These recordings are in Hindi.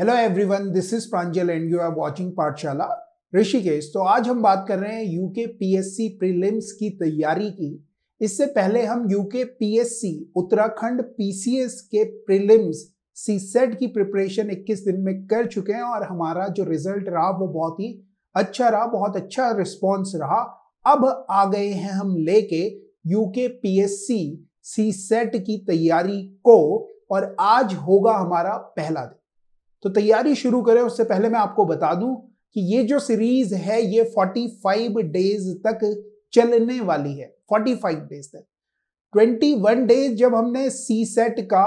hello everyone this is Pranjal and you are watching Pathshala Rishikesh तो आज हम बात कर रहे हैं यूके पीएससी प्रीलिम्स की तैयारी की इससे पहले हम यूके पीएससी उत्तराखंड पीसीएस के प्रीलिम्स सेट की प्रिपरेशन 21 दिन में कर चुके हैं और हमारा जो रिजल्ट रहा वो बहुत ही अच्छा रहा बहुत अच्छा रिस्पॉन्स रहा अब आ गए हैं हम लेके यूके पीएससी सेट की तैयारी को और आज होगा हमारा पहला दिन तो तैयारी शुरू करें उससे पहले मैं आपको बता दूं कि ये जो सीरीज है ये 45 डेज तक चलने वाली है 45 डेज तक 21 डेज जब हमने सी सेट का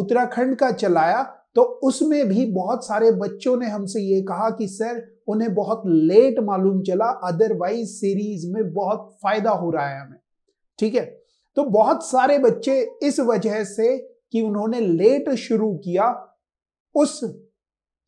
उत्तराखंड का चलाया तो उसमें भी बहुत सारे बच्चों ने हमसे ये कहा कि सर उन्हें बहुत लेट मालूम चला अदरवाइज सीरीज में बहुत फायदा हो रहा है हमें ठीक है तो बहुत सारे बच्चे इस वजह से कि उन्होंने लेट शुरू किया उस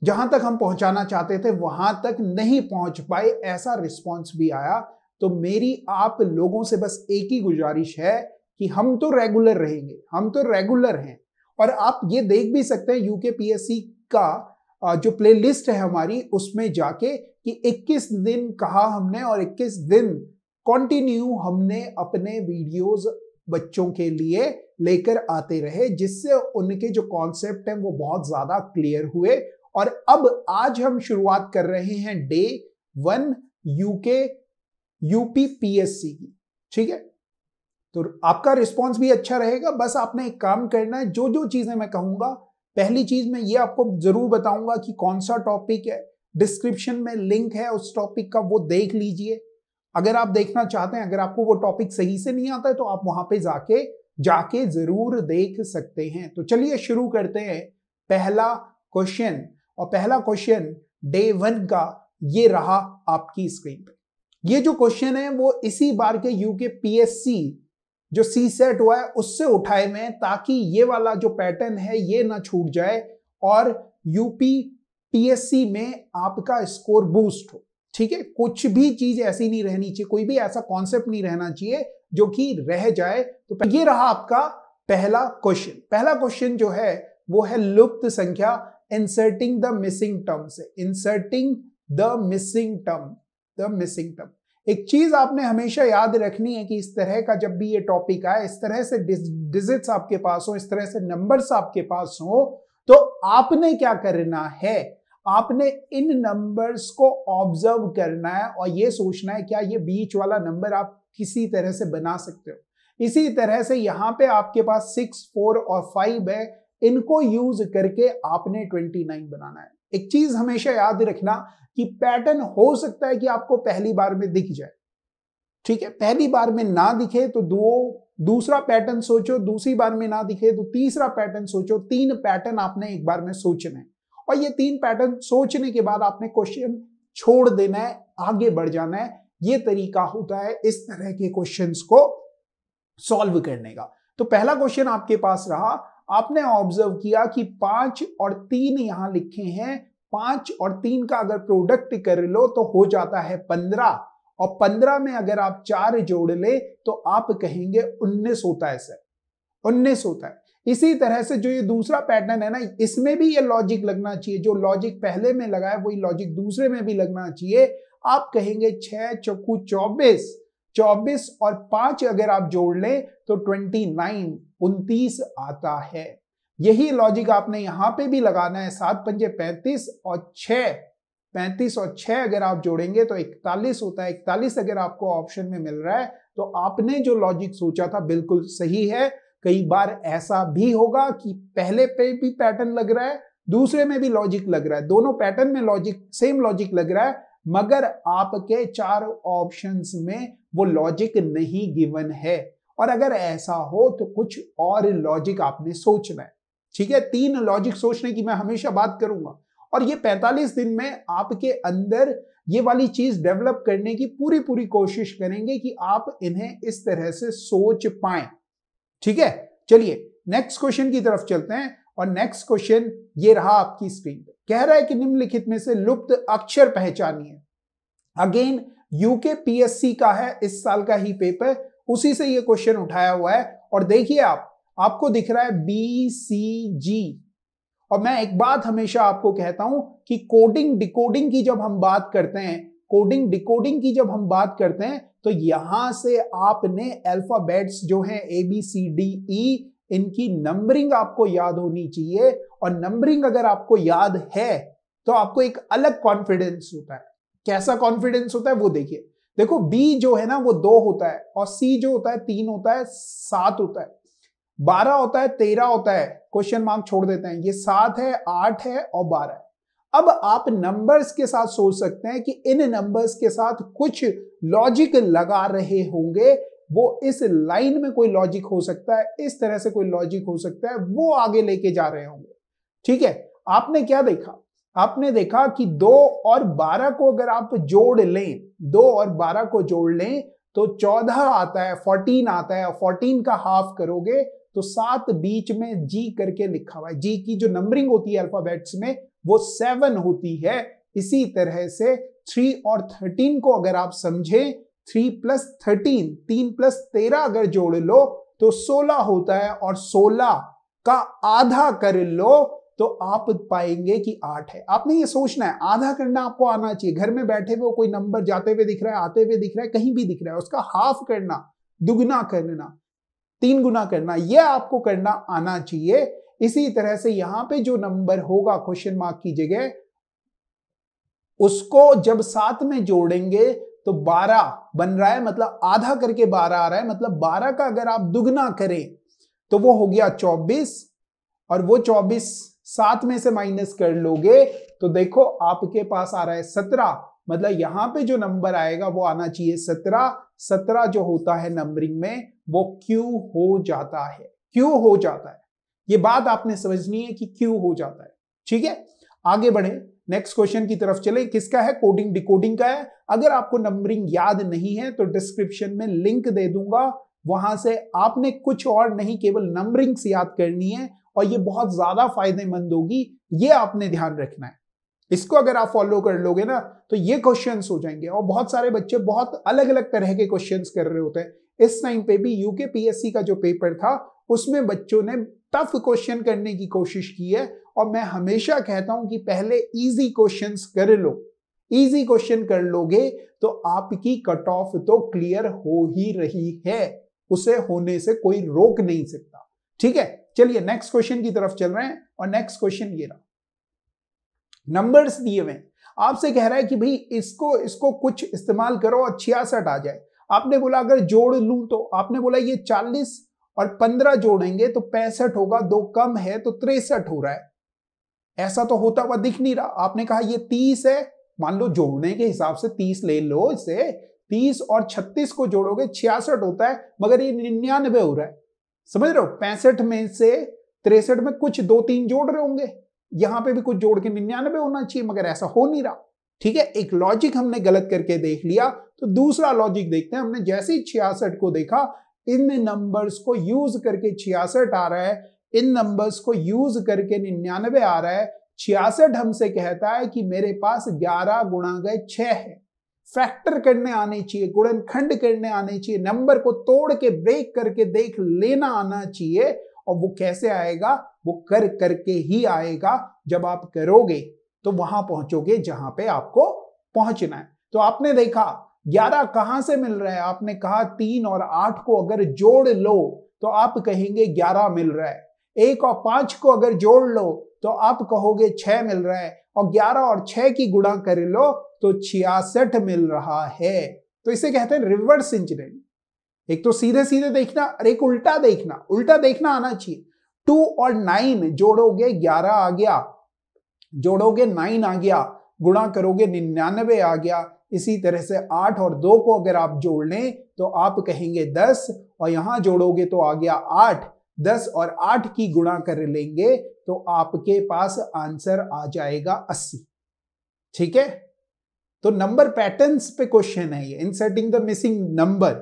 जहां तक हम पहुंचाना चाहते थे वहां तक नहीं पहुंच पाए ऐसा रिस्पॉन्स भी आया तो मेरी आप लोगों से बस एक ही गुजारिश है कि हम तो रेगुलर रहेंगे हम तो रेगुलर हैं और आप ये देख भी सकते हैं यूके पीएससी का जो प्लेलिस्ट है हमारी उसमें जाके कि 21 दिन कहा हमने और 21 दिन कंटिन्यू हमने अपने वीडियोस बच्चों के लिए लेकर आते रहे जिससे उनके जो कॉन्सेप्ट हैं वो बहुत ज़्यादा क्लियर हुए और अब आज हम शुरुआत कर रहे हैं day one UK UP PSC की ठीक है तो आपका रिस्पॉन्स भी अच्छा रहेगा बस आपने एक काम करना है जो जो चीजें मैं कहूंगा पहली चीज मैं ये आपको जरूर बताऊंगा कि कौन सा टॉपिक है डिस्क्रिप्शन में लिंक है उस टॉपिक का वो देख लीजिए अगर आप देखना चाहते हैं अगर आपको वो टॉपिक सही से नहीं आता है तो आप वहां पे जाके जाके जरूर देख सकते हैं तो चलिए शुरू करते हैं पहला क्वेश्चन और पहला क्वेश्चन डे वन का ये रहा आपकी स्क्रीन पे ये जो क्वेश्चन है वो इसी बार के यूके पीएससी जो सी सेट हुआ है उससे उठाए हुए हैं ताकि ये वाला जो पैटर्न है ये ना छूट जाए और यूपी पीएससी में आपका स्कोर बूस्ट हो ठीक है कुछ भी चीज ऐसी नहीं रहनी चाहिए कोई भी ऐसा कॉन्सेप्ट नहीं रहना चाहिए जो कि रह जाए तो ये रहा आपका पहला क्वेश्चन पहला क्वेश्चन जो है वो है लुप्त संख्या इंसर्टिंग द मिसिंग टर्म से inserting the missing term the missing term एक चीज आपने हमेशा याद रखनी है कि इस तरह का जब भी ये टॉपिक आए इस तरह से डिजिट्स आपके पास हो इस तरह से नंबर्स आपके पास हो तो आपने क्या करना है आपने इन नंबर्स को ऑब्जर्व करना है और ये सोचना है क्या ये बीच वाला नंबर आप किसी तरह से बना सकते हो इसी तरह से यहां पे आपके पास सिक्स फोर और फाइव है इनको यूज करके आपने 29 बनाना है एक चीज हमेशा याद रखना कि पैटर्न हो सकता है कि आपको पहली बार में दिख जाए ठीक है पहली बार में ना दिखे तो दो दूसरा पैटर्न सोचो दूसरी बार में ना दिखे तो तीसरा पैटर्न सोचो तीन पैटर्न आपने एक बार में सोचना है और ये तीन पैटर्न सोचने के बाद आपने क्वेश्चन छोड़ देना है आगे बढ़ जाना है ये तरीका होता है इस तरह के क्वेश्चंस को सॉल्व करने का तो पहला क्वेश्चन आपके पास रहा आपने ऑब्जर्व किया कि पांच और तीन यहां लिखे हैं पांच और तीन का अगर प्रोडक्ट कर लो तो हो जाता है पंद्रह और पंद्रह में अगर आप चार जोड़ ले तो आप कहेंगे उन्नीस होता है सर उन्नीस होता है इसी तरह से जो ये दूसरा पैटर्न है ना इसमें भी ये लॉजिक लगना चाहिए जो लॉजिक पहले में लगा है वही लॉजिक दूसरे में भी लगना चाहिए आप कहेंगे छह चौकू चौबीस 24 और 5 अगर आप जोड़ लें तो 29 उनतीस आता है यही लॉजिक आपने यहां पे भी लगाना है सात पंजे पैंतीस और छह पैंतीस और छ अगर आप जोड़ेंगे तो इकतालीस होता है इकतालीस अगर आपको ऑप्शन में मिल रहा है तो आपने जो लॉजिक सोचा था बिल्कुल सही है कई बार ऐसा भी होगा कि पहले पे भी पैटर्न लग रहा है दूसरे में भी लॉजिक लग रहा है दोनों पैटर्न में लॉजिक सेम लॉजिक लग रहा है मगर आपके चार ऑप्शंस में वो लॉजिक नहीं गिवन है और अगर ऐसा हो तो कुछ और लॉजिक आपने सोचना है ठीक है तीन लॉजिक सोचने की मैं हमेशा बात करूंगा और ये 45 दिन में आपके अंदर ये वाली चीज डेवलप करने की पूरी पूरी कोशिश करेंगे कि आप इन्हें इस तरह से सोच पाए ठीक है चलिए नेक्स्ट क्वेश्चन की तरफ चलते हैं और नेक्स्ट क्वेश्चन ये रहा आपकी स्क्रीन पर कह रहा है कि निम्नलिखित में से लुप्त अक्षर पहचानिए अगेन यूके पीएससी का है इस साल का ही पेपर उसी से ये क्वेश्चन उठाया हुआ है और देखिए आप आपको दिख रहा है बी सी जी और मैं एक बात हमेशा आपको कहता हूं कि कोडिंग डिकोडिंग की जब हम बात करते हैं कोडिंग डिकोडिंग की जब हम बात करते हैं तो यहां से आपने अल्फाबेट्स जो हैं ए बी सी डी ई इनकी नंबरिंग आपको याद होनी चाहिए और नंबरिंग अगर आपको याद है तो आपको एक अलग कॉन्फिडेंस होता है कैसा कॉन्फिडेंस होता है वो देखिए देखो बी जो है ना वो दो होता है और सी जो होता है तीन होता है सात होता है बारह होता है तेरह होता है क्वेश्चन मार्क छोड़ देते हैं ये सात है आठ है और बारह है अब आप नंबर्स के साथ सोच सकते हैं कि इन नंबर्स के साथ कुछ लॉजिक लगा रहे होंगे वो इस लाइन में कोई लॉजिक हो सकता है इस तरह से कोई लॉजिक हो सकता है वो आगे लेके जा रहे होंगे ठीक है आपने क्या देखा आपने देखा कि दो और बारह को अगर आप जोड़ लें दो और बारह को जोड़ लें तो चौदह आता है फोर्टीन आता है फोर्टीन का हाफ करोगे तो सात बीच में जी करके लिखा हुआ है जी की जो नंबरिंग होती है अल्फाबेट्स में वो सेवन होती है इसी तरह से थ्री और थर्टीन को अगर आप समझें थ्री प्लस थर्टीन तीन प्लस तेरह अगर जोड़ लो तो सोलह होता है और सोलह का आधा कर लो तो आप पाएंगे कि आठ है आपने ये सोचना है आधा करना आपको आना चाहिए घर में बैठे हुए कोई नंबर जाते हुए दिख रहा है आते हुए दिख रहा है कहीं भी दिख रहा है उसका हाफ करना दुगना करना तीन गुना करना यह आपको करना आना चाहिए इसी तरह से यहां पे जो नंबर होगा क्वेश्चन मार्क की जगह उसको जब साथ में जोड़ेंगे तो 12 बन रहा है मतलब आधा करके 12 आ रहा है मतलब 12 का अगर आप दुगना करें तो वो हो गया 24 और वो चौबीस सात में से माइनस कर लोगे तो देखो आपके पास आ रहा है सत्रह मतलब यहां पे जो नंबर आएगा वो आना चाहिए सत्रह सत्रह जो होता है नंबरिंग में वो क्यू हो जाता है क्यू हो जाता है ये बात आपने समझनी है कि क्यू हो जाता है ठीक है आगे बढ़े नेक्स्ट क्वेश्चन की तरफ चले किसका है कोडिंग डिकोडिंग का है अगर आपको नंबरिंग याद नहीं है तो डिस्क्रिप्शन में लिंक दे दूंगा वहां से आपने कुछ और नहीं केवल नंबरिंग्स याद करनी है और ये बहुत ज्यादा फायदेमंद होगी ये आपने ध्यान रखना है इसको अगर आप फॉलो कर लोगे ना तो ये क्वेश्चन हो जाएंगे और बहुत सारे बच्चे बहुत अलग अलग तरह के क्वेश्चन कर रहे होते हैं इस टाइम पे भी यूके पीएससी का जो पेपर था उसमें बच्चों ने टफ क्वेश्चन करने की कोशिश की है और मैं हमेशा कहता हूं कि पहले इजी क्वेश्चन कर लो इजी क्वेश्चन कर लोगे तो आपकी कट ऑफ तो क्लियर हो ही रही है उसे होने से कोई रोक नहीं सकता ठीक है चलिए नेक्स्ट क्वेश्चन की तरफ चल रहे हैं और नेक्स्ट क्वेश्चन ये रहा नंबर्स दिए हुए आपसे कह रहा है कि भाई इसको इसको कुछ इस्तेमाल करो और छियासठ आ जाए आपने बोला अगर जोड़ लू तो आपने बोला ये चालीस और पंद्रह जोड़ेंगे तो पैंसठ होगा दो कम है तो तिरसठ हो रहा है ऐसा तो होता हुआ दिख नहीं रहा आपने कहा ये तीस है मान लो जोड़ने के हिसाब से तीस ले लो इसे तीस और छत्तीस को जोड़ोगे छियासठ होता है मगर ये निन्यानवे हो रहा है समझ रहे हो पैंसठ में से तिरसठ में कुछ दो तीन जोड़ रहे होंगे यहां पे भी कुछ जोड़ के निन्यानवे होना चाहिए मगर ऐसा हो नहीं रहा ठीक है एक लॉजिक हमने गलत करके देख लिया तो दूसरा लॉजिक देखते हैं हमने जैसे ही छियासठ को देखा इन नंबर्स को यूज करके छियासठ आ रहा है इन नंबर्स को यूज करके निन्यानवे आ रहा है छियासठ हमसे कहता है कि मेरे पास ग्यारह गुणा गए छह है फैक्टर करने आने चाहिए गुणनखंड करने आने चाहिए नंबर को तोड़ के ब्रेक करके देख लेना आना चाहिए और वो कैसे आएगा वो कर करके ही आएगा जब आप करोगे तो वहां पहुंचोगे जहां पे आपको पहुंचना है तो आपने देखा ग्यारह कहां से मिल रहा है आपने कहा तीन और आठ को अगर जोड़ लो तो आप कहेंगे ग्यारह मिल रहा है एक और पांच को अगर जोड़ लो तो आप कहोगे छह मिल रहा है और ग्यारह और छह की गुणा कर लो तो छियासठ मिल रहा है तो इसे कहते हैं रिवर्स इंजीनियरिंग एक तो सीधे सीधे देखना और एक उल्टा देखना उल्टा देखना आना चाहिए टू और नाइन जोड़ोगे ग्यारह आ गया जोड़ोगे नाइन आ गया गुणा करोगे निन्यानवे आ गया इसी तरह से आठ और दो को अगर आप जोड़ लें तो आप कहेंगे दस और यहां जोड़ोगे तो आ गया आठ दस और आठ की गुणा कर लेंगे तो आपके पास आंसर आ जाएगा अस्सी ठीक है तो नंबर पैटर्न्स पे क्वेश्चन है ये इंसर्टिंग द मिसिंग नंबर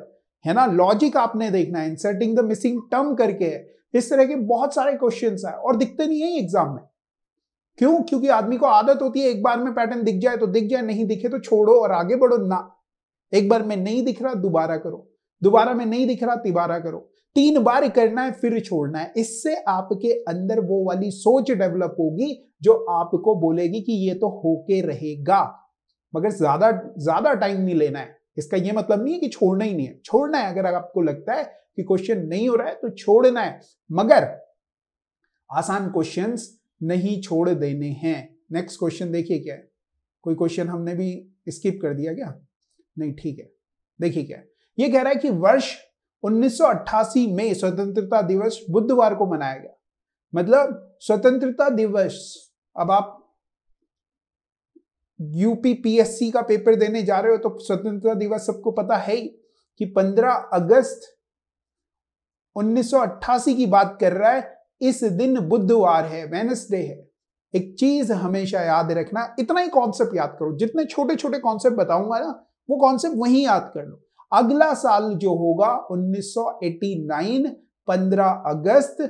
है ना लॉजिक आपने देखना है इंसर्टिंग द मिसिंग टर्म करके है इस तरह के बहुत सारे क्वेश्चन है और दिखते नहीं है एग्जाम में क्यों क्योंकि आदमी को आदत होती है एक बार में पैटर्न दिख जाए तो दिख जाए नहीं दिखे तो छोड़ो और आगे बढ़ो ना एक बार में नहीं दिख रहा दोबारा करो दोबारा में नहीं दिख रहा तिबारा करो तीन बार करना है फिर छोड़ना है इससे आपके अंदर वो वाली सोच डेवलप होगी जो आपको बोलेगी कि ये तो होके रहेगा मगर ज्यादा ज्यादा टाइम नहीं लेना है इसका यह मतलब नहीं है कि छोड़ना ही नहीं है छोड़ना है अगर आपको लगता है कि क्वेश्चन नहीं हो रहा है तो छोड़ना है मगर आसान क्वेश्चन नहीं छोड़ देने हैं नेक्स्ट क्वेश्चन देखिए क्या है कोई क्वेश्चन हमने भी स्किप कर दिया क्या नहीं ठीक है देखिए क्या यह ये कह रहा है कि वर्ष 1988 में स्वतंत्रता दिवस बुधवार को मनाया गया मतलब स्वतंत्रता दिवस अब आप यूपीपीएससी का पेपर देने जा रहे हो तो स्वतंत्रता दिवस सबको पता है ही कि 15 अगस्त 1988 की बात कर रहा है इस दिन बुधवार है वेनसडे है एक चीज हमेशा याद रखना इतना ही कॉन्सेप्ट याद करो जितने छोटे छोटे कॉन्सेप्ट बताऊंगा ना वो कॉन्सेप्ट वही याद कर लो अगला साल जो होगा 1989 15 अगस्त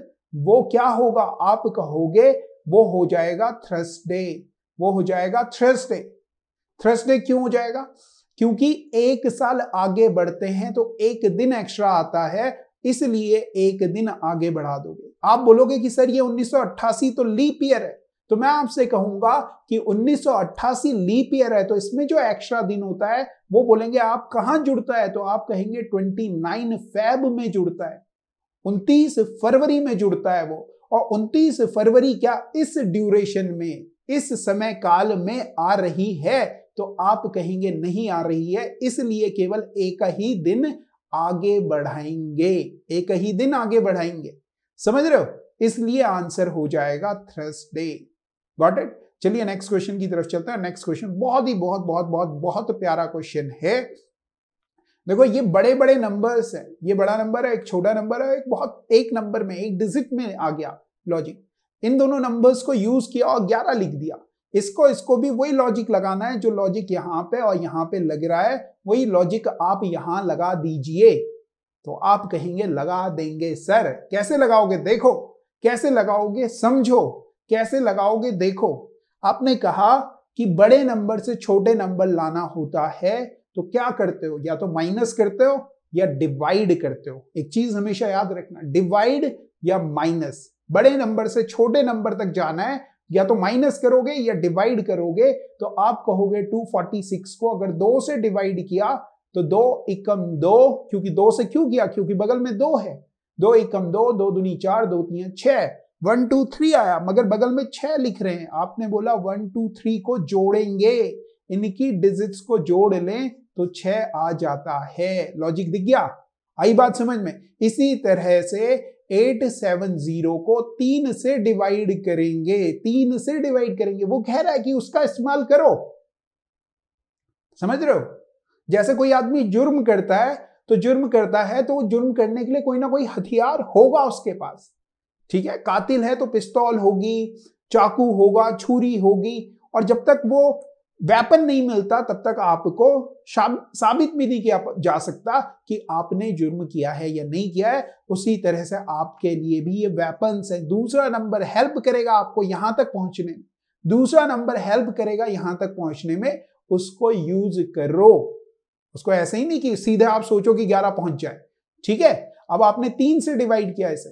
वो क्या होगा आप कहोगे वो हो जाएगा थर्सडे वो हो जाएगा थर्सडे थर्सडे क्यों हो जाएगा क्योंकि एक साल आगे बढ़ते हैं तो एक दिन एक्स्ट्रा आता है इसलिए एक दिन आगे बढ़ा दोगे आप बोलोगे कि सर ये 1988 तो लीप ईयर है तो मैं आपसे कहूंगा कि 1988 लीप ईयर है तो इसमें जो एक्स्ट्रा दिन होता है वो बोलेंगे आप कहां जुड़ता है तो आप कहेंगे 29 फेब में जुड़ता है 29 फरवरी में जुड़ता है वो और 29 फरवरी क्या इस ड्यूरेशन में इस समय काल में आ रही है तो आप कहेंगे नहीं आ रही है इसलिए केवल एक ही दिन आगे बढ़ाएंगे एक ही दिन आगे बढ़ाएंगे समझ रहे हो इसलिए आंसर हो जाएगा थर्सडे गॉट इट चलिए नेक्स्ट क्वेश्चन की तरफ चलते हैं नेक्स्ट क्वेश्चन बहुत ही बहुत बहुत बहुत बहुत प्यारा क्वेश्चन है देखो ये बड़े बड़े नंबर्स हैं ये बड़ा नंबर है एक छोटा नंबर है एक बहुत एक नंबर में एक डिजिट में आ गया लॉजिक इन दोनों नंबर्स को यूज किया और ग्यारह लिख दिया इसको इसको भी वही लॉजिक लगाना है जो लॉजिक यहां पे और यहां पे लग रहा है वही लॉजिक आप यहां लगा दीजिए तो आप कहेंगे लगा देंगे सर कैसे लगाओगे देखो कैसे लगाओगे समझो कैसे लगाओगे देखो आपने कहा कि बड़े नंबर से छोटे नंबर लाना होता है तो क्या करते हो या तो माइनस करते हो या डिवाइड करते हो एक चीज हमेशा याद रखना डिवाइड या माइनस बड़े नंबर से छोटे नंबर तक जाना है या तो माइनस करोगे या डिवाइड करोगे तो आप कहोगे 246 को अगर दो से डिवाइड किया तो दो एकम दो क्योंकि दो से क्यों किया क्योंकि बगल में दो है दो एकम दो दो दुनी चार दो तीन छह वन टू थ्री आया मगर बगल में छह लिख रहे हैं आपने बोला वन टू थ्री को जोड़ेंगे इनकी डिजिट्स को जोड़ लें तो छह आ जाता है लॉजिक दिख गया आई बात समझ में इसी तरह से एट सेवन जीरो को तीन से डिवाइड करेंगे तीन से डिवाइड करेंगे वो कह रहा है कि उसका इस्तेमाल करो समझ रहे हो जैसे कोई आदमी जुर्म करता है तो जुर्म करता है तो जुर्म करने के लिए कोई ना कोई हथियार होगा उसके पास ठीक है कातिल है तो पिस्तौल होगी चाकू होगा छुरी होगी और जब तक वो वेपन नहीं मिलता तब तक आपको साबित भी नहीं किया जा सकता कि आपने जुर्म किया है या नहीं किया है उसी तरह से आपके लिए भी ये वेपन्स है दूसरा नंबर हेल्प करेगा आपको यहां तक पहुंचने में दूसरा नंबर हेल्प करेगा यहां तक पहुंचने में उसको यूज करो उसको ऐसे ही नहीं कि सीधे आप सोचो कि ग्यारह पहुंच जाए ठीक है अब आपने तीन से डिवाइड किया इसे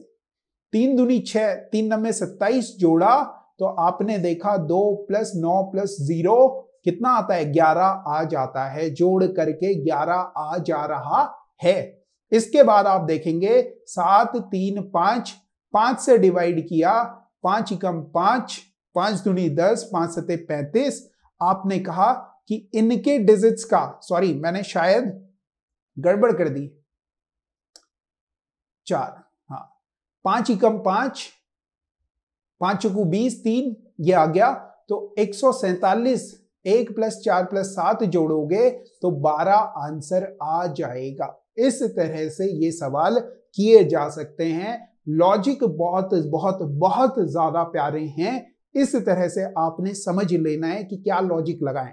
तीन दुनी छह तीन नंबर सत्ताईस जोड़ा तो आपने देखा दो प्लस नौ प्लस जीरो कितना आता है ग्यारह आ जाता है जोड़ करके ग्यारह आ जा रहा है इसके बाद आप देखेंगे सात तीन पांच पांच से डिवाइड किया पांच कम पांच पांच दुनी दस पांच सते पैंतीस आपने कहा कि इनके डिजिट्स का सॉरी मैंने शायद गड़बड़ कर दी चार हाँ पांच इकम पांच पांच को बीस तीन ये आ गया तो एक सौ सैतालीस एक प्लस चार प्लस सात जोड़ोगे तो बारह आंसर आ जाएगा इस तरह से ये सवाल किए जा सकते हैं लॉजिक बहुत बहुत बहुत ज्यादा प्यारे हैं इस तरह से आपने समझ लेना है कि क्या लॉजिक लगाएं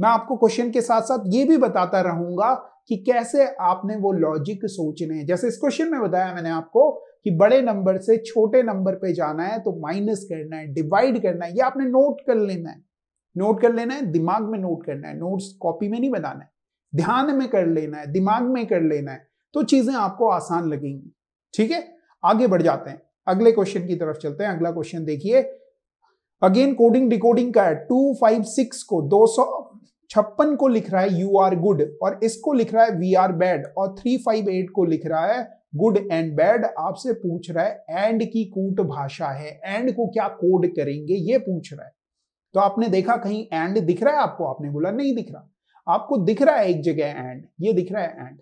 मैं आपको क्वेश्चन के साथ साथ ये भी बताता रहूंगा कि कैसे आपने वो लॉजिक सोचने हैं जैसे इस क्वेश्चन में बताया मैंने आपको कि बड़े नंबर से छोटे नंबर पे जाना है तो माइनस करना है डिवाइड करना है ये आपने नोट कर लेना है नोट कर लेना है दिमाग में नोट करना है नोट्स कॉपी में नहीं बनाना है ध्यान में कर लेना है दिमाग में कर लेना है तो चीजें आपको आसान लगेंगी ठीक है आगे बढ़ जाते हैं अगले क्वेश्चन की तरफ चलते हैं अगला क्वेश्चन देखिए अगेन कोडिंग डिकोडिंग का है टू फाइव सिक्स को दो सौ छप्पन को लिख रहा है यू आर गुड और इसको लिख रहा है वी आर बैड और थ्री फाइव एट को लिख रहा है गुड एंड बैड आपसे पूछ रहा है एंड की कूट भाषा है एंड को क्या कोड करेंगे ये पूछ रहा है तो आपने देखा कहीं एंड दिख रहा है आपको आपने बोला नहीं दिख रहा आपको दिख रहा है एक जगह एंड ये दिख रहा है एंड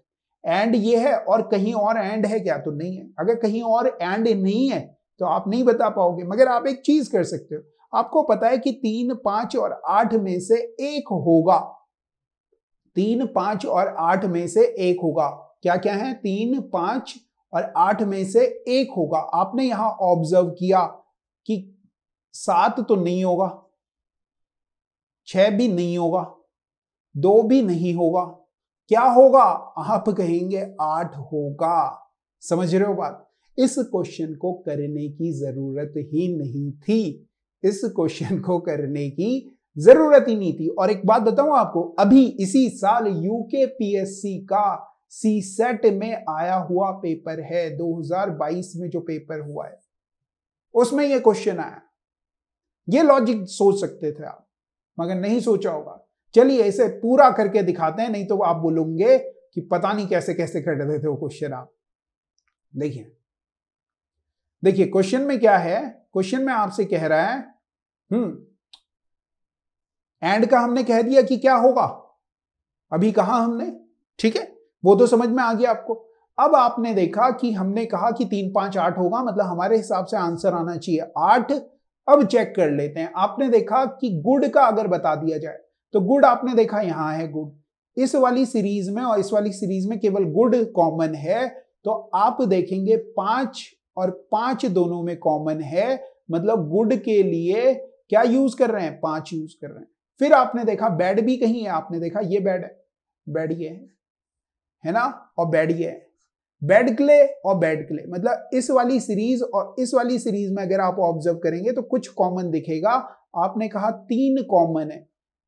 एंड ये है और कहीं और एंड है क्या तो नहीं है अगर कहीं और एंड नहीं है तो आप नहीं बता पाओगे मगर आप एक चीज कर सकते हो आपको पता है कि तीन पांच और आठ में से एक होगा तीन पांच और आठ में से एक होगा क्या क्या है तीन पांच और आठ में से एक होगा आपने यहां ऑब्जर्व किया कि सात तो नहीं होगा छह भी नहीं होगा दो भी नहीं होगा क्या होगा आप कहेंगे आठ होगा समझ रहे हो बात इस क्वेश्चन को करने की जरूरत ही नहीं थी इस क्वेश्चन को करने की जरूरत ही नहीं थी और एक बात बताऊं आपको अभी इसी साल यूके पीएससी का सी सेट में आया हुआ पेपर है 2022 में जो पेपर हुआ है उसमें यह क्वेश्चन आया ये लॉजिक सोच सकते थे आप मगर नहीं सोचा होगा चलिए इसे पूरा करके दिखाते हैं नहीं तो आप बोलोगे कि पता नहीं कैसे कैसे कर रहे थे वो क्वेश्चन आप देखिए देखिए क्वेश्चन में क्या है क्वेश्चन में आपसे कह रहा है हम्म एंड का हमने कह दिया कि क्या होगा अभी कहा हमने ठीक है वो तो समझ में आ गया आपको अब आपने देखा कि हमने कहा कि तीन पांच आठ होगा मतलब हमारे हिसाब से आंसर आना चाहिए आठ अब चेक कर लेते हैं आपने देखा कि गुड का अगर बता दिया जाए तो गुड आपने देखा यहां है गुड इस वाली सीरीज में और इस वाली सीरीज में केवल गुड कॉमन है तो आप देखेंगे पांच और पांच दोनों में कॉमन है मतलब गुड के लिए क्या यूज कर रहे हैं पांच यूज कर रहे हैं फिर आपने देखा बैड भी कहीं है आपने देखा ये बैड है बैड ये है है ना और बैड ये है बेड क्ले और बेड क्ले मतलब इस वाली सीरीज और इस वाली सीरीज में अगर आप ऑब्जर्व करेंगे तो कुछ कॉमन दिखेगा आपने कहा तीन कॉमन है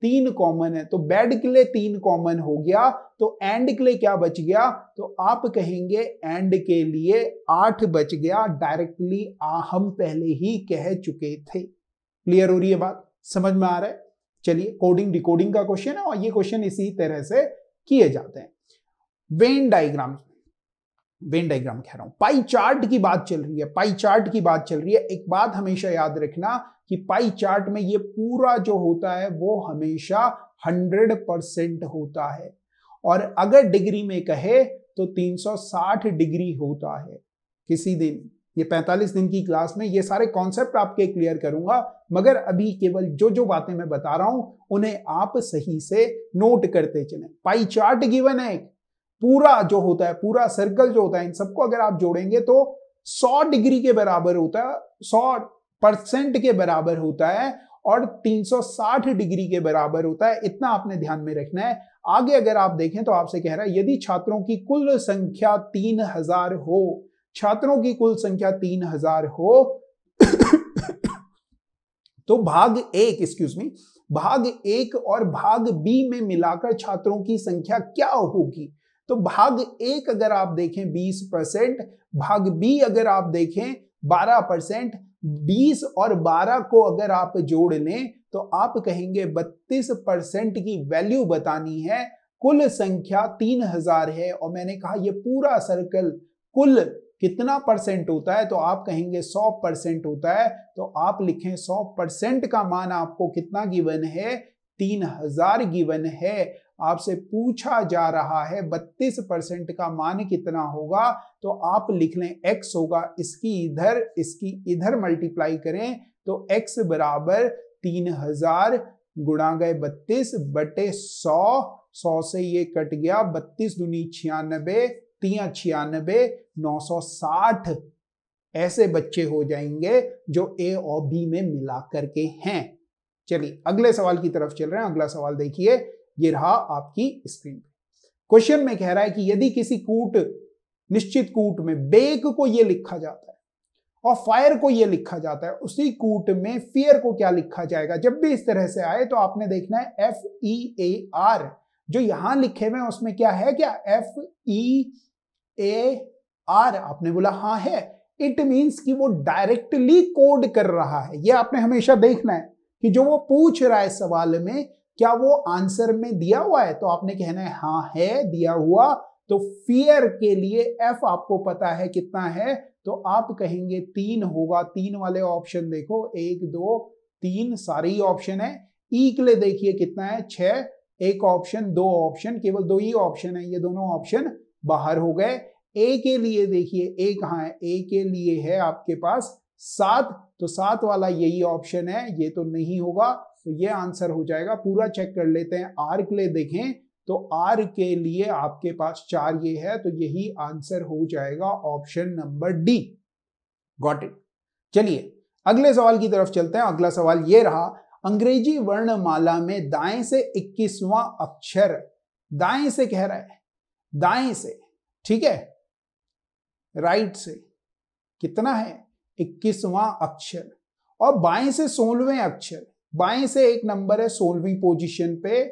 तीन कॉमन है तो बेड क्ले तीन कॉमन हो गया तो एंड क्ले क्या बच गया तो आप कहेंगे एंड के लिए आठ बच गया डायरेक्टली हम पहले ही कह चुके थे क्लियर हो रही है बात समझ में आ रहा है चलिए कोडिंग डिकोडिंग का क्वेश्चन है और ये क्वेश्चन इसी तरह से किए जाते हैं वेन डायग्राम वेन डायग्राम कह रहा हूं पाई चार्ट की बात चल रही है पाई चार्ट की बात चल रही है एक बात हमेशा याद रखना कि पाई चार्ट में ये पूरा जो होता है वो हमेशा हंड्रेड परसेंट होता है और अगर डिग्री में कहे तो 360 डिग्री होता है किसी दिन ये 45 दिन की क्लास में ये सारे कॉन्सेप्ट आपके क्लियर करूंगा मगर अभी केवल जो जो बातें मैं बता रहा हूं उन्हें आप सही से नोट करते चले पाई चार्ट गिवन है पूरा जो होता है पूरा सर्कल जो होता है इन सबको अगर आप जोड़ेंगे तो 100 डिग्री के बराबर होता है 100 परसेंट के बराबर होता है और 360 डिग्री के बराबर होता है इतना आपने ध्यान में रखना है आगे अगर आप देखें तो आपसे कह रहा है यदि छात्रों की कुल संख्या तीन हजार हो छात्रों की कुल संख्या तीन हजार हो तो भाग एक एक्सक्यूज मी भाग एक और भाग बी में मिलाकर छात्रों की संख्या क्या होगी तो भाग एक अगर आप देखें बीस परसेंट भाग बी अगर आप देखें बारह परसेंट बीस और बारह को अगर आप जोड़ लें तो आप कहेंगे बत्तीस परसेंट की वैल्यू बतानी है कुल संख्या तीन हजार है और मैंने कहा यह पूरा सर्कल कुल कितना परसेंट होता है तो आप कहेंगे सौ परसेंट होता है तो आप लिखें सौ परसेंट का मान आपको कितना गिवन है तीन हजार गिवन है आपसे पूछा जा रहा है 32 परसेंट का मान कितना होगा तो आप लिख लें x होगा इसकी इधर इसकी इधर मल्टीप्लाई करें तो x बराबर तीन हजार गुणा गए बत्तीस बटे सौ सौ से ये कट गया बत्तीस दुनी छियानबे तिया छियानबे नौ सौ साठ ऐसे बच्चे हो जाएंगे जो ए और बी में मिला करके हैं चलिए अगले सवाल की तरफ चल रहे हैं अगला सवाल देखिए ये रहा आपकी स्क्रीन पे क्वेश्चन में कह रहा है कि यदि किसी कूट निश्चित कूट में बेक को यह लिखा जाता है और फायर को यह लिखा जाता है उसी कूट में फियर को क्या लिखा जाएगा जब भी इस तरह से आए तो आपने देखना है एफ ई ए आर जो यहां लिखे हुए उसमें क्या है क्या एफ ई ए आर आपने बोला हाँ है इट मीन्स कि वो डायरेक्टली कोड कर रहा है ये आपने हमेशा देखना है कि जो वो पूछ रहा है सवाल में क्या वो आंसर में दिया हुआ है तो आपने कहना है हाँ है दिया हुआ तो फियर के लिए एफ आपको पता है कितना है तो आप कहेंगे तीन होगा तीन वाले ऑप्शन देखो एक दो तीन सारे ही ऑप्शन है ई के लिए देखिए कितना है छ एक ऑप्शन दो ऑप्शन केवल दो ही ऑप्शन है ये दोनों ऑप्शन बाहर हो गए ए के लिए देखिए ए कहा है ए के लिए है आपके पास सात तो सात वाला यही ऑप्शन है ये तो नहीं होगा तो ये आंसर हो जाएगा पूरा चेक कर लेते हैं आर के लिए देखें तो आर के लिए आपके पास चार ये है तो यही आंसर हो जाएगा option number D got it चलिए अगले सवाल की तरफ चलते हैं अगला सवाल ये रहा अंग्रेजी वर्णमाला में दाएं से 21वां अक्षर दाएं से कह रहा है दाएं से ठीक है राइट से कितना है 21वां अक्षर और बाएं से सोलवें अक्षर बाएं से एक नंबर है सोलहवीं पोजीशन पे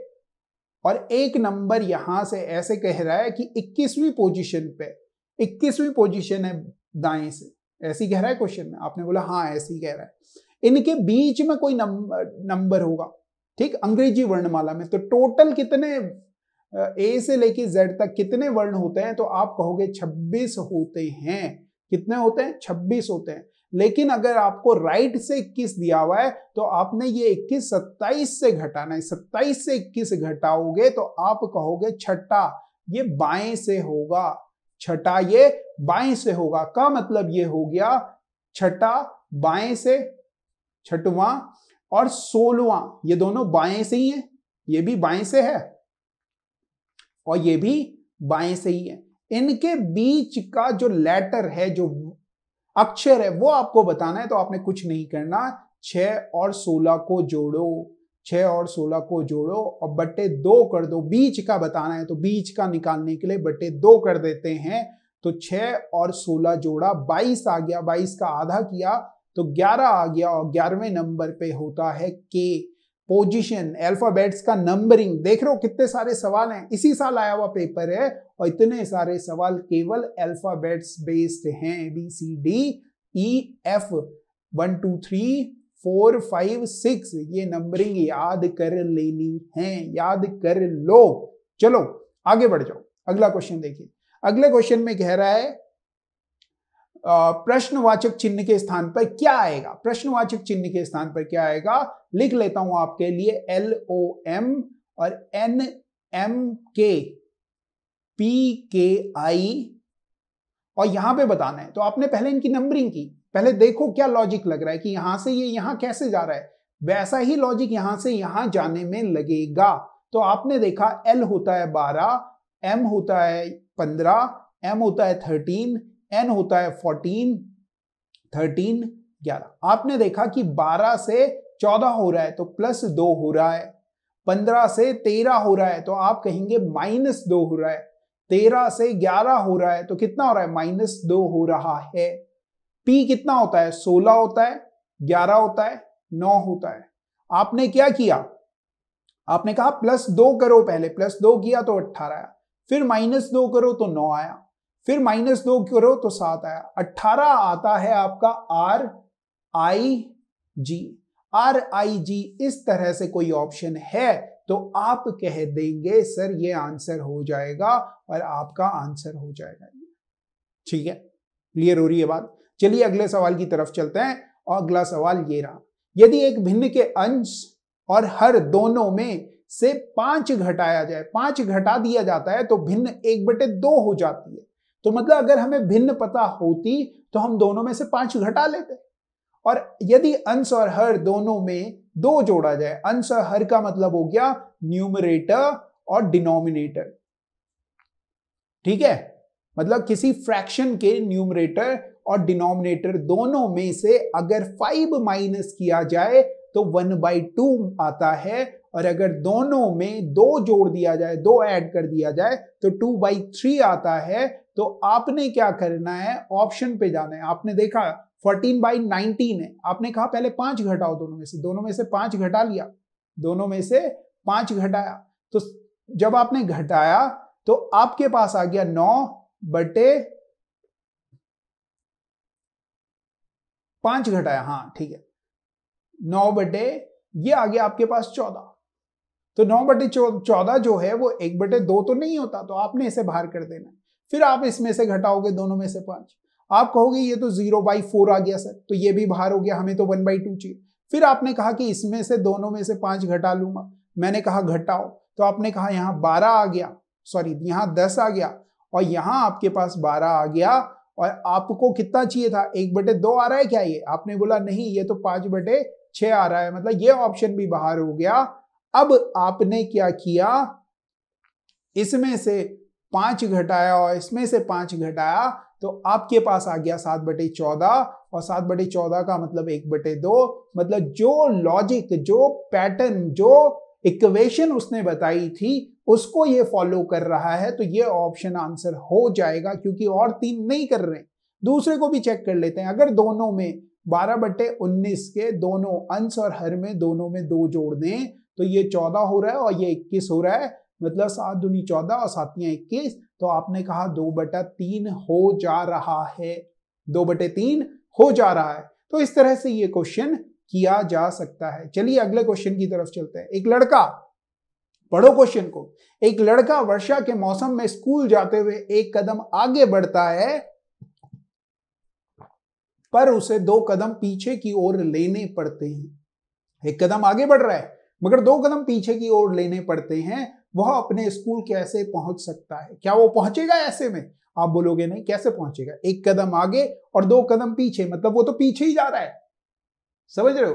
और एक नंबर यहां से ऐसे कह रहा है कि 21वीं पोजीशन पे 21वीं पोजीशन है दाएं से ऐसी कह रहा है क्वेश्चन में आपने बोला हाँ ऐसे ही कह रहा है इनके बीच में कोई नंबर नंबर होगा ठीक अंग्रेजी वर्णमाला में तो टोटल कितने ए से लेके जेड तक कितने वर्ण होते हैं तो आप कहोगे 26 होते हैं कितने होते हैं 26 होते हैं लेकिन अगर आपको राइट से 21 दिया हुआ है तो आपने ये 21 27 से घटाना है 27 से 21 घटाओगे तो आप कहोगे छठा ये बाएं से होगा छठा ये बाएं से होगा का मतलब ये हो गया छठा बाएं से छठवा और सोलवा ये दोनों बाएं से ही है ये भी बाएं से है और ये भी बाएं से ही है इनके बीच का जो लेटर है जो अक्षर है वो आपको बताना है तो आपने कुछ नहीं करना छ और सोलह को जोड़ो छ और सोलह को जोड़ो और बट्टे दो कर दो बीच का बताना है तो बीच का निकालने के लिए बट्टे दो कर देते हैं तो छ और सोलह जोड़ा बाईस आ गया बाईस का आधा किया तो ग्यारह आ गया और ग्यारहवें नंबर पे होता है के पोजिशन अल्फाबेट्स का नंबरिंग देख रहे हो कितने सारे सवाल हैं इसी साल आया हुआ पेपर है और इतने सारे सवाल केवल अल्फाबेट्स बेस्ड हैं B C D E F one two three four five six ये नंबरिंग याद कर लेनी है याद कर लो चलो आगे बढ़ जाओ अगला क्वेश्चन देखिए अगले क्वेश्चन में कह रहा है प्रश्नवाचक चिन्ह के स्थान पर क्या आएगा प्रश्नवाचक चिन्ह के स्थान पर क्या आएगा लिख लेता हूं आपके लिए एल ओ एम और N M K P K I और यहां पे बताना है तो आपने पहले इनकी नंबरिंग की पहले देखो क्या लॉजिक लग रहा है कि यहां से ये यहां कैसे जा रहा है वैसा ही लॉजिक यहां से यहां जाने में लगेगा तो आपने देखा एल होता है बारह एम होता है पंद्रह एम होता है थर्टीन एन होता है फोर्टीन थर्टीन ग्यारह आपने देखा कि बारह से चौदह हो रहा है तो प्लस दो हो रहा है पंद्रह से तेरह हो रहा है तो आप कहेंगे माइनस दो हो रहा है तेरह से ग्यारह हो रहा है तो कितना हो रहा है माइनस दो हो रहा है पी कितना होता है सोलह होता है ग्यारह होता है नौ होता है आपने क्या किया आपने कहा प्लस दो करो पहले प्लस दो किया तो अट्ठारह आया फिर माइनस दो करो तो नौ आया फिर माइनस दो करो तो सात आया अट्ठारह आता है आपका आर आई जी आर आई जी इस तरह से कोई ऑप्शन है तो आप कह देंगे सर ये आंसर हो जाएगा और आपका आंसर हो जाएगा ठीक है क्लियर हो रही है बात चलिए अगले सवाल की तरफ चलते हैं और अगला सवाल ये रहा यदि एक भिन्न के अंश और हर दोनों में से पांच घटाया जाए पांच घटा दिया जाता है तो भिन्न एक बटे दो हो जाती है तो मतलब अगर हमें भिन्न पता होती तो हम दोनों में से पांच घटा लेते और यदि अंश और हर दोनों में दो जोड़ा जाए अंश हर का मतलब हो गया न्यूमरेटर और डिनोमिनेटर ठीक है मतलब किसी फ्रैक्शन के न्यूमरेटर और डिनोमिनेटर दोनों में से अगर फाइव माइनस किया जाए तो वन बाई टू आता है और अगर दोनों में दो जोड़ दिया जाए दो ऐड कर दिया जाए तो टू बाई थ्री आता है तो आपने क्या करना है ऑप्शन पे जाना है आपने देखा फोर्टीन बाई नाइनटीन है आपने कहा पहले पांच घटाओ दोनों में से दोनों में से पांच घटा लिया दोनों में से पांच घटाया तो जब आपने घटाया तो आपके पास आ गया नौ बटे पांच घटाया हाँ ठीक है नौ बटे ये आ गया आपके पास चौदह तो नौ बटे चौदह जो है वो एक बटे दो तो नहीं होता तो आपने इसे बाहर कर देना फिर आप इसमें से घटाओगे दोनों में से पांच आप कहोगे ये तो जीरो बाई फोर आ गया सर तो ये भी बाहर हो गया हमें तो वन बाई टू चाहिए फिर आपने कहा कि इसमें से दोनों में से पांच घटा लूंगा मैंने कहा घटाओ तो आपने कहा यहाँ बारह आ गया सॉरी यहाँ दस आ गया और यहाँ आपके पास बारह आ गया और आपको कितना चाहिए था एक बटे दो आ रहा है क्या ये आपने बोला नहीं ये तो पांच बटे छे आ रहा है मतलब ये ऑप्शन भी बाहर हो गया अब आपने क्या किया इसमें से पांच घटाया और इसमें से पांच घटाया तो आपके पास आ गया सात बटे चौदह और सात बटे चौदह का मतलब एक बटे दो मतलब जो लॉजिक जो पैटर्न जो इक्वेशन उसने बताई थी उसको ये फॉलो कर रहा है तो ये ऑप्शन आंसर हो जाएगा क्योंकि और तीन नहीं कर रहे दूसरे को भी चेक कर लेते हैं अगर दोनों में बारह बटे उन्नीस के दोनों अंश और हर में दोनों में दो जोड़ दें तो ये चौदह हो रहा है और ये इक्कीस हो रहा है मतलब सात दूनी चौदह और सातियाँ इक्कीस तो आपने कहा दो बटा तीन हो जा रहा है दो बटे तीन हो जा रहा है तो इस तरह से ये क्वेश्चन किया जा सकता है चलिए अगले क्वेश्चन की तरफ चलते हैं एक लड़का पढ़ो क्वेश्चन को एक लड़का वर्षा के मौसम में स्कूल जाते हुए एक कदम आगे बढ़ता है पर उसे दो कदम पीछे की ओर लेने पड़ते हैं एक कदम आगे बढ़ रहा है मगर दो कदम पीछे की ओर लेने पड़ते हैं वह अपने स्कूल कैसे पहुंच सकता है क्या वो पहुंचेगा ऐसे में आप बोलोगे नहीं कैसे पहुंचेगा एक कदम आगे और दो कदम पीछे मतलब वो तो पीछे ही जा रहा है समझ रहे हो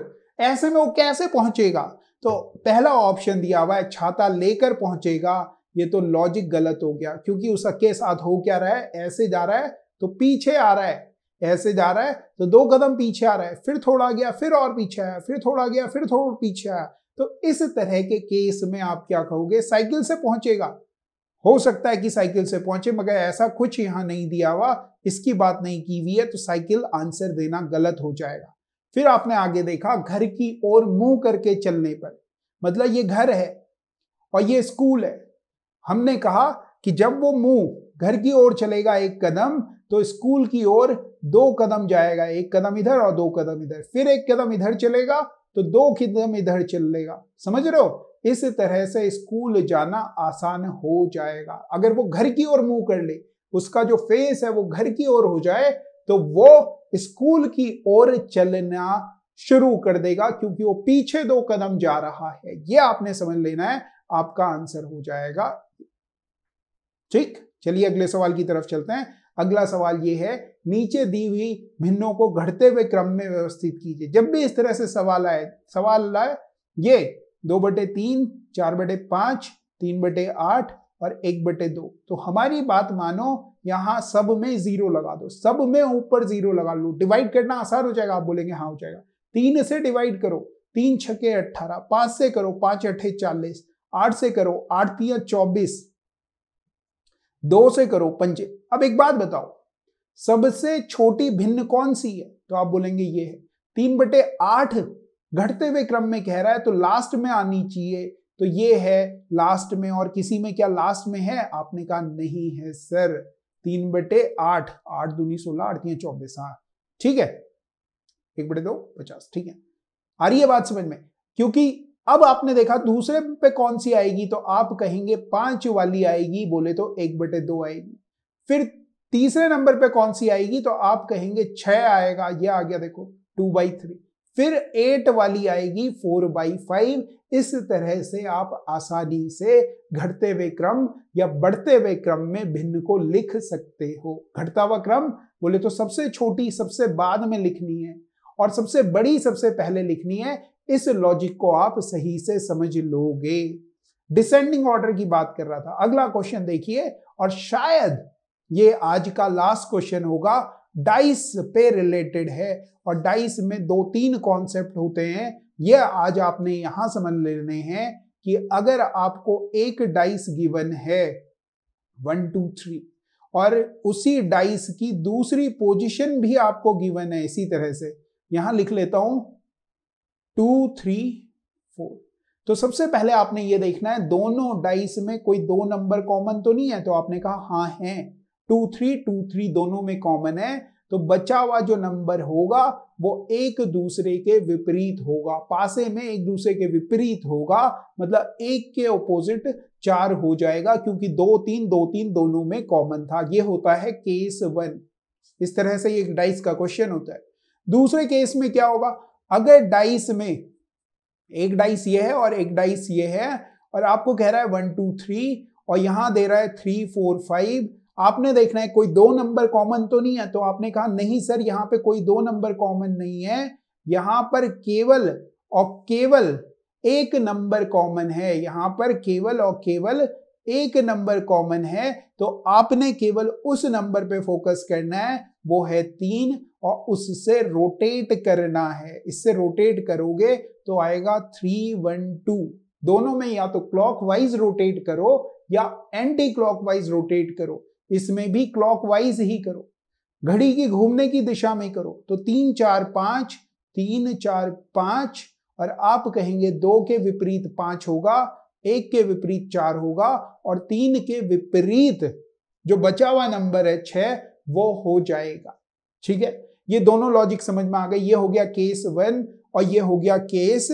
ऐसे में वो कैसे पहुंचेगा तो पहला ऑप्शन दिया हुआ है छाता लेकर पहुंचेगा ये तो लॉजिक गलत हो गया क्योंकि उसके साथ हो क्या रहा है ऐसे जा रहा है तो पीछे आ रहा है ऐसे जा रहा है तो दो कदम पीछे आ रहा है फिर थोड़ा गया फिर और पीछे आया फिर थोड़ा गया फिर थोड़ा पीछे आया तो इस तरह के केस में आप क्या कहोगे साइकिल से पहुंचेगा हो सकता है कि साइकिल से पहुंचे मगर ऐसा कुछ यहां नहीं दिया हुआ इसकी बात नहीं की हुई है तो साइकिल आंसर देना गलत हो जाएगा फिर आपने आगे देखा घर की ओर मुंह करके चलने पर मतलब ये घर है और ये स्कूल है हमने कहा कि जब वो मुंह घर की ओर चलेगा एक कदम तो स्कूल की ओर दो कदम जाएगा एक कदम इधर और दो कदम इधर फिर एक कदम इधर चलेगा तो दो कदम इधर लेगा समझ रहे हो इस तरह से स्कूल जाना आसान हो जाएगा अगर वो घर की ओर मुंह कर ले उसका जो फेस है वो घर की ओर हो जाए तो वो स्कूल की ओर चलना शुरू कर देगा क्योंकि वो पीछे दो कदम जा रहा है ये आपने समझ लेना है आपका आंसर हो जाएगा ठीक चलिए अगले सवाल की तरफ चलते हैं अगला सवाल ये है नीचे दी हुई भिन्नों को घटते हुए क्रम में व्यवस्थित कीजिए जब भी इस तरह से सवाल आए सवाल आए ये दो बटे तीन चार बटे पांच तीन बटे आठ और एक बटे दो तो हमारी बात मानो यहाँ सब में जीरो लगा दो सब में ऊपर जीरो लगा लो डिवाइड करना आसान हो जाएगा आप बोलेंगे हाँ हो जाएगा तीन से डिवाइड करो तीन छके अट्ठारह पांच से करो पांच अठे चालीस आठ से करो आठ तीन चौबीस दो से करो पंजे अब एक बात बताओ सबसे छोटी भिन्न कौन सी है तो आप बोलेंगे ये है तीन बटे आठ घटते हुए क्रम में कह रहा है तो लास्ट में आनी चाहिए तो ये है लास्ट में और किसी में क्या लास्ट में है आपने कहा नहीं है सर तीन बटे आठ आठ दूनी सोलह आठती चौबीस हाँ ठीक है एक बटे दो पचास ठीक है आ रही है बात समझ में क्योंकि अब आपने देखा दूसरे पे कौन सी आएगी तो आप कहेंगे पांच वाली आएगी बोले तो एक बटे दो आएगी फिर तीसरे नंबर पे कौन सी आएगी तो आप कहेंगे छह आएगा ये आ गया देखो टू बाई थ्री फिर एट वाली आएगी फोर बाई फाइव इस तरह से आप आसानी से घटते हुए क्रम या बढ़ते हुए क्रम में भिन्न को लिख सकते हो घटता हुआ क्रम बोले तो सबसे छोटी सबसे बाद में लिखनी है और सबसे बड़ी सबसे पहले लिखनी है इस लॉजिक को आप सही से समझ लोगे डिसेंडिंग ऑर्डर की बात कर रहा था अगला क्वेश्चन देखिए और शायद ये आज का लास्ट क्वेश्चन होगा डाइस पे रिलेटेड है और डाइस में दो तीन कॉन्सेप्ट होते हैं यह आज आपने यहां समझ लेने हैं कि अगर आपको एक डाइस गिवन है वन टू थ्री और उसी डाइस की दूसरी पोजीशन भी आपको गिवन है इसी तरह से यहां लिख लेता हूं टू थ्री फोर तो सबसे पहले आपने ये देखना है दोनों डाइस में कोई दो नंबर कॉमन तो नहीं है तो आपने कहा हाँ है टू थ्री टू थ्री दोनों में कॉमन है तो बचा हुआ जो नंबर होगा वो एक दूसरे के विपरीत होगा पासे में एक दूसरे के विपरीत होगा मतलब एक के ओपोजिट चार हो जाएगा क्योंकि दो तीन दो तीन दोनों में कॉमन था ये होता है केस वन इस तरह से ये डाइस का क्वेश्चन होता है दूसरे केस में क्या होगा अगर डाइस में एक डाइस ये है और एक डाइस ये है और आपको कह रहा है वन टू थ्री और यहां दे रहा है थ्री फोर फाइव आपने देखना है कोई दो नंबर कॉमन तो नहीं है तो आपने कहा नहीं सर यहाँ पे कोई दो नंबर कॉमन नहीं है यहां पर केवल और केवल एक नंबर कॉमन है यहां पर केवल और केवल एक नंबर कॉमन है तो आपने केवल उस नंबर पे फोकस करना है वो है तीन और उससे रोटेट करना है इससे रोटेट करोगे तो आएगा थ्री वन टू दोनों में या तो क्लॉकवाइज रोटेट करो या एंटी क्लॉकवाइज रोटेट करो इसमें भी क्लॉकवाइज ही करो घड़ी की घूमने की दिशा में करो तो तीन चार पांच तीन चार पांच और आप कहेंगे दो के विपरीत पांच होगा एक के विपरीत चार होगा और तीन के विपरीत जो बचा हुआ नंबर है छ वो हो जाएगा ठीक है ये दोनों लॉजिक समझ में आ गए ये हो गया केस वन और ये हो गया केस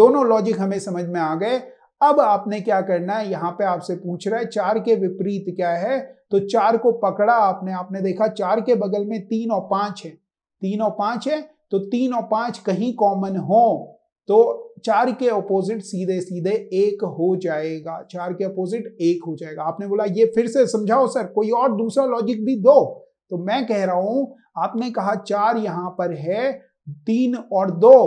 दोनों लॉजिक हमें समझ में आ गए अब आपने क्या करना है यहां पे आपसे पूछ रहा है चार के विपरीत क्या है तो चार को पकड़ा आपने आपने देखा चार के बगल में तीन और पांच है तीन और पांच है तो तीन और पांच कहीं कॉमन हो तो चार के अपोजिट सीधे सीधे एक हो जाएगा चार के अपोजिट एक हो जाएगा आपने बोला ये फिर से समझाओ सर कोई और दूसरा लॉजिक भी दो तो मैं कह रहा हूं आपने कहा चार यहां पर है तीन और दो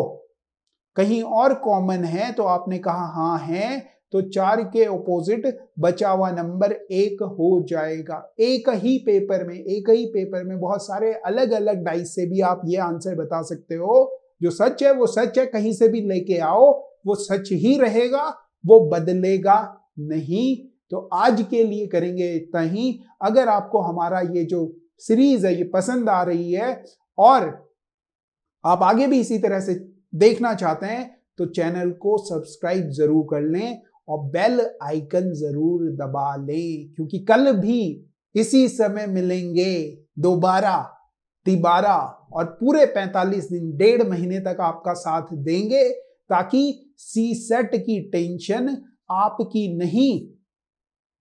कहीं और कॉमन है तो आपने कहा हाँ है तो चार के ऑपोजिट बचा हुआ नंबर एक हो जाएगा एक ही पेपर में एक ही पेपर में बहुत सारे अलग अलग डाइस से भी आप ये आंसर बता सकते हो जो सच है वो सच है कहीं से भी लेके आओ वो सच ही रहेगा वो बदलेगा नहीं तो आज के लिए करेंगे इतना ही अगर आपको हमारा ये जो सीरीज है ये पसंद आ रही है और आप आगे भी इसी तरह से देखना चाहते हैं तो चैनल को सब्सक्राइब जरूर कर लें और बेल आइकन जरूर दबा लें क्योंकि कल भी इसी समय मिलेंगे दोबारा तिबारा और पूरे 45 दिन डेढ़ महीने तक आपका साथ देंगे ताकि सी सेट की टेंशन आपकी नहीं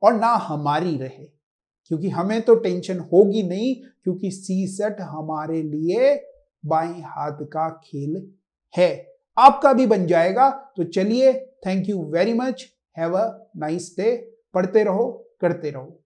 और ना हमारी रहे क्योंकि हमें तो टेंशन होगी नहीं क्योंकि सी सेट हमारे लिए बाई हाथ का खेल है आपका भी बन जाएगा तो चलिए thank you very much have a nice day पढ़ते रहो करते रहो